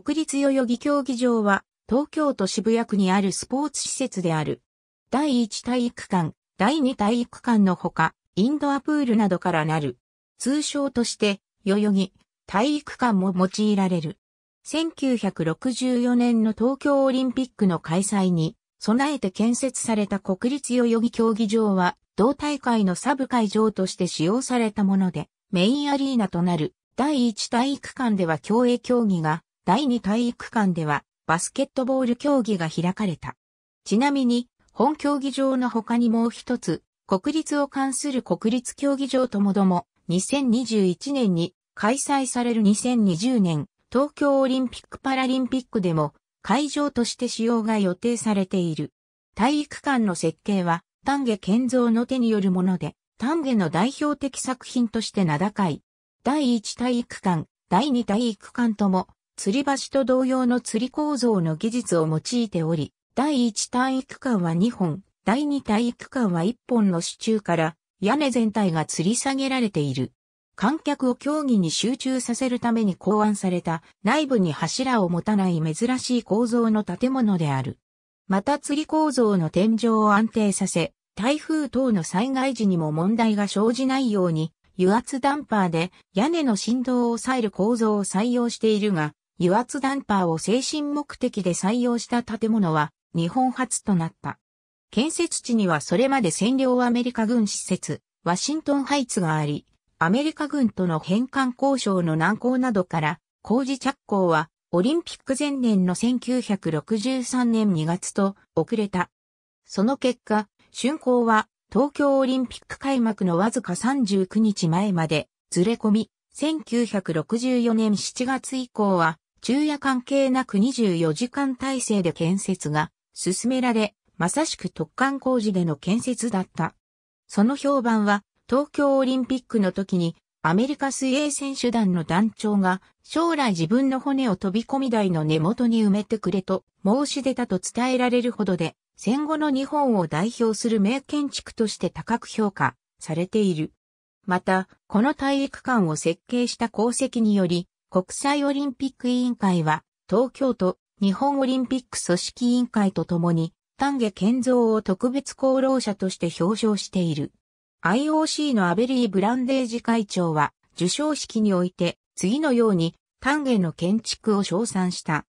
国立代々木競技場は、東京都渋谷区にあるスポーツ施設である。第1体育館、第2体育館のほか、インドアプールなどからなる。通称として、代々木、体育館も用いられる。1964年の東京オリンピックの開催に、備えて建設された国立代々木競技場は、同大会のサブ会場として使用されたもので、メインアリーナとなる第1体育館では競泳競技が第2体育館ではバスケットボール競技が開かれた。ちなみに、本競技場の他にもう一つ、国立を関する国立競技場ともども、2021年に開催される2020年東京オリンピック・パラリンピックでも会場として使用が予定されている。体育館の設計は丹下健三の手によるもので、丹下の代表的作品として名高い。第1体育館、第2体育館とも吊り橋と同様の吊り構造の技術を用いており、第1体育館は2本、第2体育館は1本の支柱から屋根全体が吊り下げられている。観客を競技に集中させるために考案された内部に柱を持たない珍しい構造の建物である。また吊り構造の天井を安定させ、台風等の災害時にも問題が生じないように油圧ダンパーで屋根の振動を抑える構造を採用しているが、油圧ダンパーを精神目的で採用した建物は日本初となった。建設地にはそれまで占領アメリカ軍施設、ワシントンハイツがあり、アメリカ軍との返還交渉の難航などから、工事着工はオリンピック前年の1963年2月と遅れた。その結果、竣工は東京オリンピック開幕のわずか39日前までずれ込み、1964年7月以降は昼夜関係なく24時間体制で建設が進められ、まさしく特貫工事での建設だった。その評判は、東京オリンピックの時に、アメリカ水泳選手団の団長が、将来自分の骨を飛び込み台の根元に埋めてくれと申し出たと伝えられるほどで、戦後の日本を代表する名建築として高く評価されている。また、この体育館を設計した功績により、国際オリンピック委員会は、東京都日本オリンピック組織委員会とともに、丹下健三を特別功労者として表彰している。IOC のアベリー・ブランデージ会長は、受賞式において、次のように、丹下の建築を称賛した。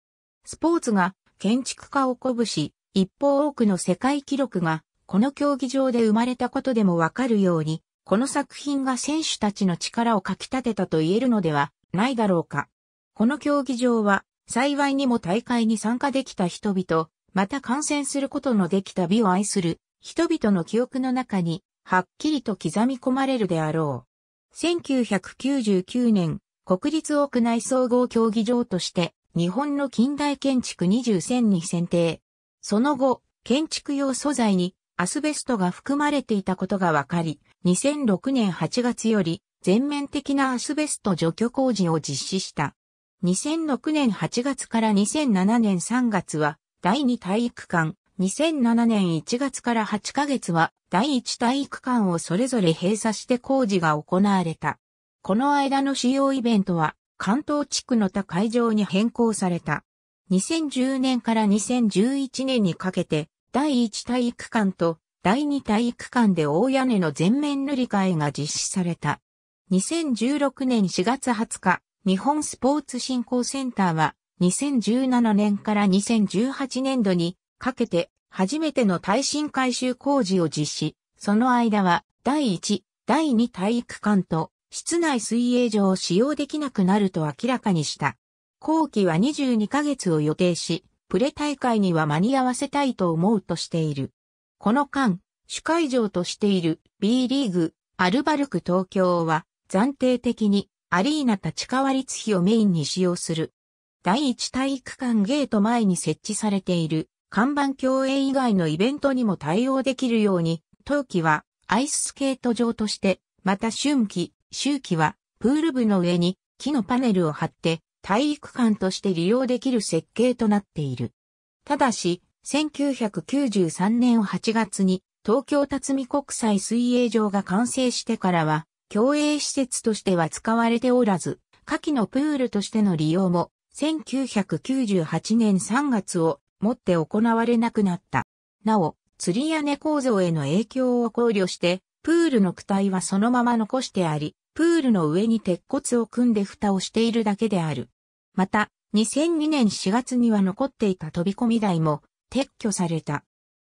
スポーツが建築家を鼓舞し、一方多くの世界記録が、この競技場で生まれたことでもわかるように、この作品が選手たちの力をかき立てたと言えるのではないだろうか。この競技場は、幸いにも大会に参加できた人々、また観戦することのできた美を愛する人々の記憶の中に、はっきりと刻み込まれるであろう。1999年、国立屋内総合競技場として、日本の近代建築20選に選定。その後、建築用素材にアスベストが含まれていたことが分かり、2006年8月より全面的なアスベスト除去工事を実施した。2006年8月から2007年3月は第2体育館、2007年1月から8ヶ月は第1体育館をそれぞれ閉鎖して工事が行われた。この間の主要イベントは関東地区の他会場に変更された。2010年から2011年にかけて第1体育館と第2体育館で大屋根の全面塗り替えが実施された。2016年4月20日、日本スポーツ振興センターは、2017年から2018年度にかけて、初めての耐震改修工事を実施。その間は、第1、第2体育館と、室内水泳場を使用できなくなると明らかにした。後期は22ヶ月を予定し、プレ大会には間に合わせたいと思うとしている。この間、主会場としている B リーグ、アルバルク東京は、暫定的にアリーナ立川立碑をメインに使用する。第一体育館ゲート前に設置されている看板競泳以外のイベントにも対応できるように、冬季はアイススケート場として、また春季、秋季はプール部の上に木のパネルを貼って体育館として利用できる設計となっている。ただし、1993年8月に東京辰巳国際水泳場が完成してからは競泳施設としては使われておらず、下記のプールとしての利用も、1998年3月をもって行われなくなった。なお、釣り屋根構造への影響を考慮して、プールの躯体はそのまま残してあり、プールの上に鉄骨を組んで蓋をしているだけである。また、2002年4月には残っていた飛び込み台も撤去された。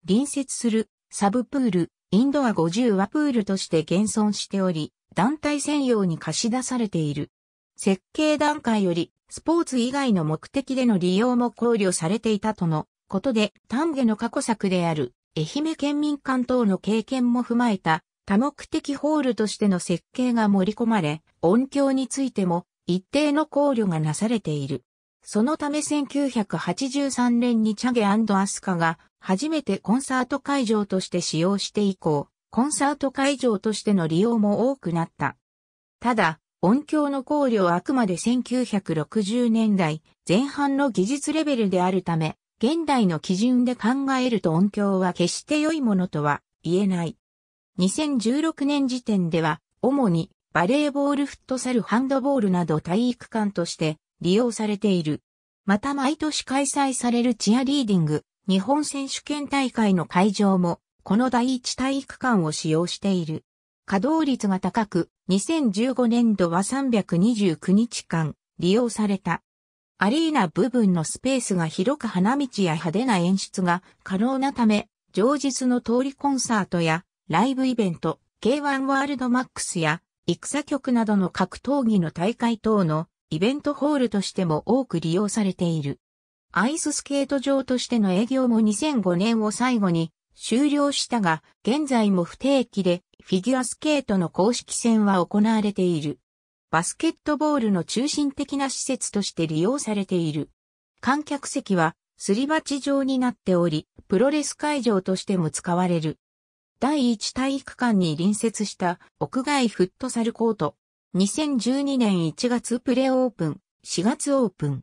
隣接するサブプールインドア50はプールとして現存しており、団体専用に貸し出されている。設計段階より、スポーツ以外の目的での利用も考慮されていたとのことで、丹下の過去作である、愛媛県民間等の経験も踏まえた、多目的ホールとしての設計が盛り込まれ、音響についても一定の考慮がなされている。そのため1983年にチャゲアスカが初めてコンサート会場として使用して以降、コンサート会場としての利用も多くなった。ただ、音響の考慮はあくまで1960年代前半の技術レベルであるため、現代の基準で考えると音響は決して良いものとは言えない。2016年時点では、主にバレーボールフットサルハンドボールなど体育館として利用されている。また毎年開催されるチアリーディング、日本選手権大会の会場も、この第一体育館を使用している。稼働率が高く、2015年度は329日間利用された。アリーナ部分のスペースが広く花道や派手な演出が可能なため、常日の通りコンサートやライブイベント、K1 ワールドマックスや戦局などの格闘技の大会等のイベントホールとしても多く利用されている。アイススケート場としての営業も2005年を最後に終了したが、現在も不定期でフィギュアスケートの公式戦は行われている。バスケットボールの中心的な施設として利用されている。観客席はすり鉢状になっており、プロレス会場としても使われる。第一体育館に隣接した屋外フットサルコート。2012年1月プレオープン、4月オープン。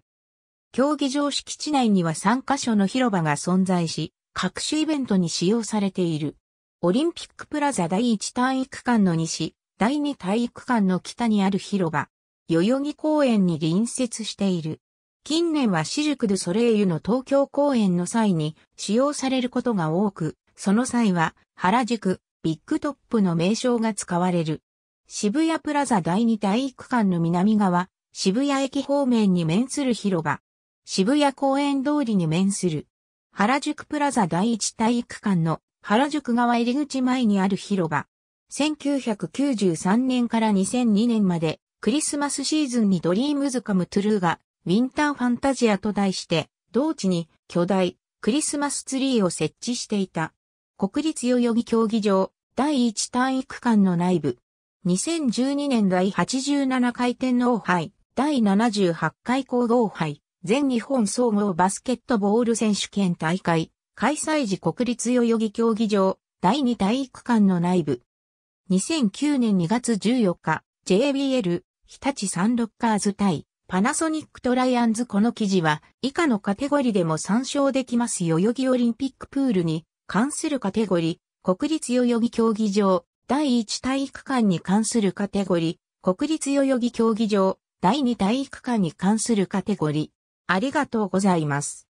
競技場敷地内には3カ所の広場が存在し、各種イベントに使用されている。オリンピックプラザ第1体育館の西、第2体育館の北にある広場、代々木公園に隣接している。近年はシルク・ドゥ・ソレイユの東京公演の際に使用されることが多く、その際は原宿、ビッグトップの名称が使われる。渋谷プラザ第2体育館の南側、渋谷駅方面に面する広場。渋谷公園通りに面する。原宿プラザ第一体育館の原宿側入り口前にある広場。1993年から2002年までクリスマスシーズンにドリームズカムトゥルーがウィンターファンタジアと題して同地に巨大クリスマスツリーを設置していた。国立代々木競技場第一体育館の内部。2012年第87回天皇杯第78回皇后杯全日本総合バスケットボール選手権大会、開催時国立代々木競技場、第2体育館の内部。2009年2月14日、JBL、日立サンロッカーズ対、パナソニックトライアンズこの記事は、以下のカテゴリでも参照できます代々木オリンピックプールに、関するカテゴリ、国立代々木競技場、第1体育館に関するカテゴリ、国立代々木競技場、第2体育館に関するカテゴリ、ありがとうございます。